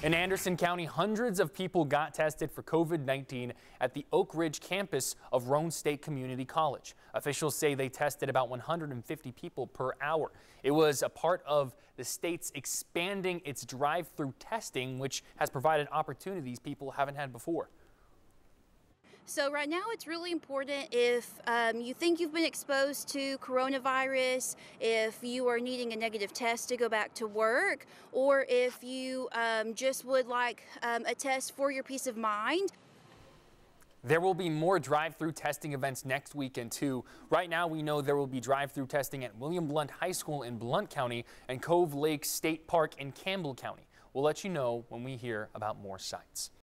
In Anderson County, hundreds of people got tested for COVID-19 at the Oak Ridge campus of Roan State Community College. Officials say they tested about 150 people per hour. It was a part of the state's expanding its drive-through testing, which has provided opportunities people haven't had before. So, right now, it's really important if um, you think you've been exposed to coronavirus, if you are needing a negative test to go back to work, or if you um, just would like um, a test for your peace of mind. There will be more drive-through testing events next weekend too. Right now we know there will be drive-through testing at William Blunt High School in Blunt County and Cove Lake State Park in Campbell County. We'll let you know when we hear about more sites.